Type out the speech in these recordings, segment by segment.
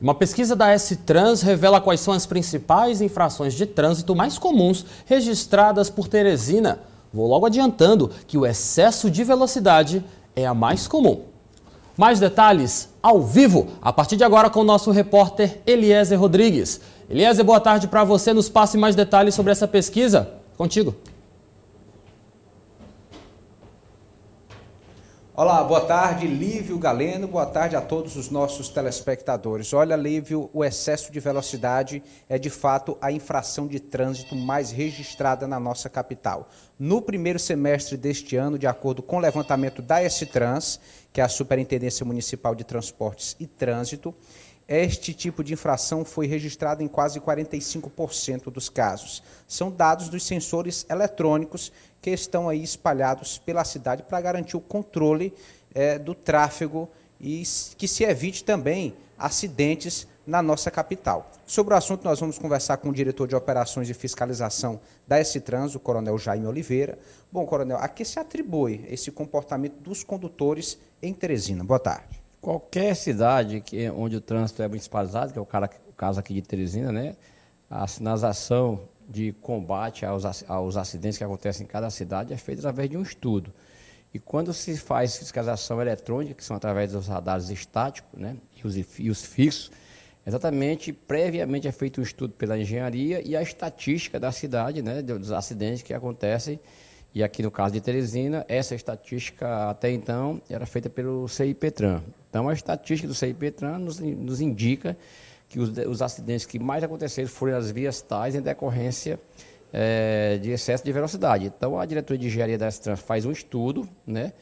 Uma pesquisa da S-Trans revela quais são as principais infrações de trânsito mais comuns registradas por Teresina. Vou logo adiantando que o excesso de velocidade é a mais comum. Mais detalhes ao vivo, a partir de agora com o nosso repórter Eliezer Rodrigues. Eliezer, boa tarde para você. Nos passe mais detalhes sobre essa pesquisa. Contigo. Olá, boa tarde, Lívio Galeno, boa tarde a todos os nossos telespectadores. Olha, Lívio, o excesso de velocidade é de fato a infração de trânsito mais registrada na nossa capital. No primeiro semestre deste ano, de acordo com o levantamento da S-Trans, que é a Superintendência Municipal de Transportes e Trânsito, este tipo de infração foi registrado em quase 45% dos casos. São dados dos sensores eletrônicos que estão aí espalhados pela cidade para garantir o controle é, do tráfego e que se evite também acidentes na nossa capital. Sobre o assunto, nós vamos conversar com o diretor de operações e fiscalização da S-Trans, o coronel Jaime Oliveira. Bom, coronel, a que se atribui esse comportamento dos condutores em Teresina? Boa tarde qualquer cidade que, onde o trânsito é municipalizado, que é o, cara, o caso aqui de Teresina, né? A sinalização de combate aos, aos acidentes que acontecem em cada cidade é feita através de um estudo. E quando se faz fiscalização eletrônica, que são através dos radares estáticos né, e, os, e os fixos, exatamente previamente é feito um estudo pela engenharia e a estatística da cidade, né, dos acidentes que acontecem e aqui no caso de Teresina, essa estatística até então era feita pelo CIPETRAN. Então a estatística do CIPETRAN nos, nos indica que os, os, acidentes que mais aconteceram foram as vias tais em decorrência é, de excesso de velocidade. Então a diretoria de engenharia da trans faz um estudo, né?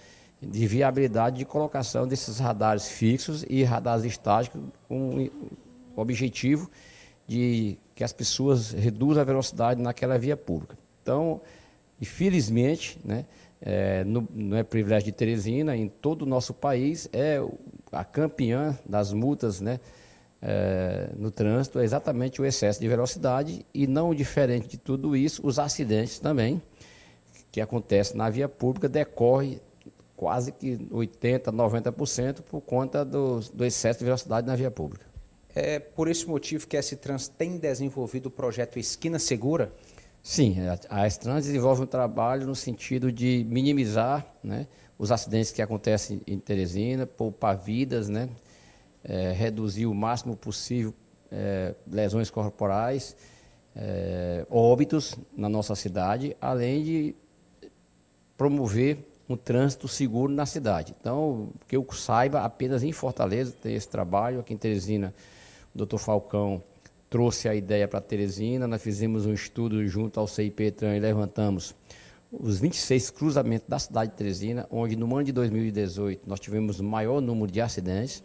de viabilidade de colocação desses radares fixos e radares estáticos com o objetivo de que as pessoas reduzam a velocidade naquela via pública. Então, e felizmente, né, é, no, não é privilégio de Teresina, em todo o nosso país, é a campeã das multas né, é, no trânsito, é exatamente o excesso de velocidade e não diferente de tudo isso, os acidentes também, que acontecem na via pública, decorre quase que 80%, 90% por conta do, do excesso de velocidade na via pública. É por esse motivo que esse trânsito trans tem desenvolvido o projeto Esquina Segura, Sim, a, a Estran desenvolve um trabalho no sentido de minimizar né, os acidentes que acontecem em Teresina, poupar vidas, né, é, reduzir o máximo possível é, lesões corporais, é, óbitos na nossa cidade, além de promover um trânsito seguro na cidade. Então, que eu saiba, apenas em Fortaleza tem esse trabalho, aqui em Teresina, o doutor Falcão trouxe a ideia para Teresina, nós fizemos um estudo junto ao CIP Tran e levantamos os 26 cruzamentos da cidade de Teresina, onde no ano de 2018 nós tivemos o maior número de acidentes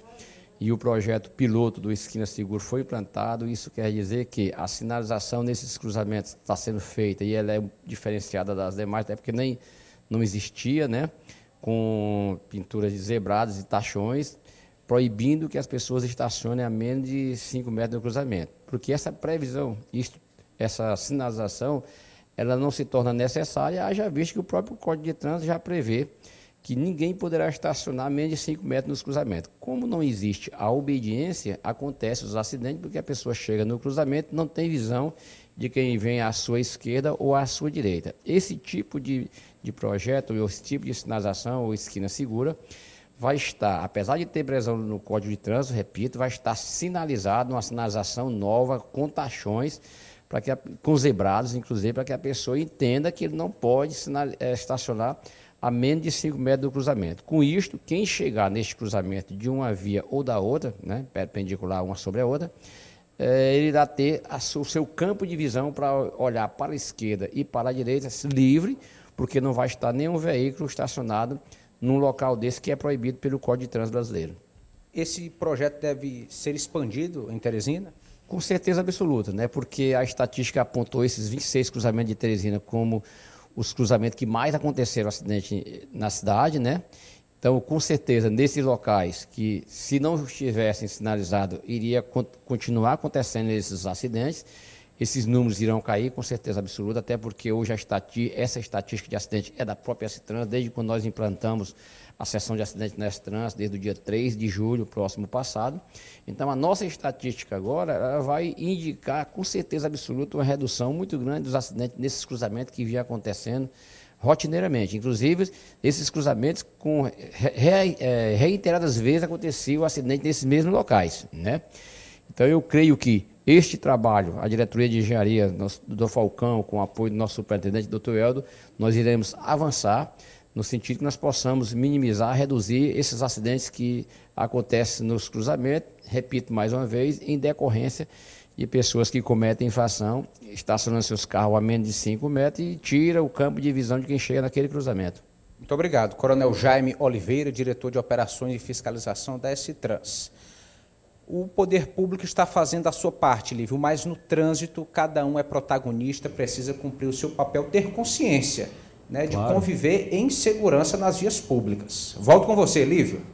e o projeto piloto do Esquina Seguro foi implantado. Isso quer dizer que a sinalização nesses cruzamentos está sendo feita e ela é diferenciada das demais, até porque nem não existia, né? Com pinturas de zebradas e tachões, proibindo que as pessoas estacionem a menos de 5 metros do cruzamento. Porque essa previsão, isto, essa sinalização, ela não se torna necessária, haja visto que o próprio Código de Trânsito já prevê que ninguém poderá estacionar a menos de 5 metros nos cruzamentos. Como não existe a obediência, acontecem os acidentes porque a pessoa chega no cruzamento não tem visão de quem vem à sua esquerda ou à sua direita. Esse tipo de, de projeto, ou esse tipo de sinalização ou esquina segura, vai estar, apesar de ter previsão no Código de Trânsito, repito, vai estar sinalizado, uma sinalização nova, com taxões, para que, com zebrados, inclusive, para que a pessoa entenda que ele não pode eh, estacionar a menos de 5 metros do cruzamento. Com isto, quem chegar neste cruzamento de uma via ou da outra, né, perpendicular uma sobre a outra, eh, ele irá ter a, o seu campo de visão para olhar para a esquerda e para a direita livre, porque não vai estar nenhum veículo estacionado num local desse que é proibido pelo Código de Trânsito Brasileiro. Esse projeto deve ser expandido em Teresina? Com certeza absoluta, né? porque a estatística apontou esses 26 cruzamentos de Teresina como os cruzamentos que mais aconteceram acidente na cidade, né? Então, com certeza, nesses locais que, se não estivessem sinalizados, iria continuar acontecendo esses acidentes esses números irão cair com certeza absoluta, até porque hoje estati, essa estatística de acidente é da própria S-Trans, desde quando nós implantamos a sessão de acidente na S-Trans, desde o dia 3 de julho próximo passado. Então, a nossa estatística agora vai indicar com certeza absoluta uma redução muito grande dos acidentes nesses cruzamentos que vinha acontecendo rotineiramente. Inclusive, esses cruzamentos, com re, re, é, reiteradas vezes, acontecia o acidente nesses mesmos locais. Né? Então, eu creio que este trabalho, a diretoria de engenharia do Falcão, com o apoio do nosso superintendente, doutor Eldo, nós iremos avançar no sentido que nós possamos minimizar, reduzir esses acidentes que acontecem nos cruzamentos, repito mais uma vez, em decorrência de pessoas que cometem infração, estacionando seus carros a menos de 5 metros e tira o campo de visão de quem chega naquele cruzamento. Muito obrigado. Coronel Jaime Oliveira, diretor de Operações e Fiscalização da S-Trans o poder público está fazendo a sua parte, Lívio, mas no trânsito cada um é protagonista, precisa cumprir o seu papel, ter consciência né, de conviver em segurança nas vias públicas. Volto com você, Lívio.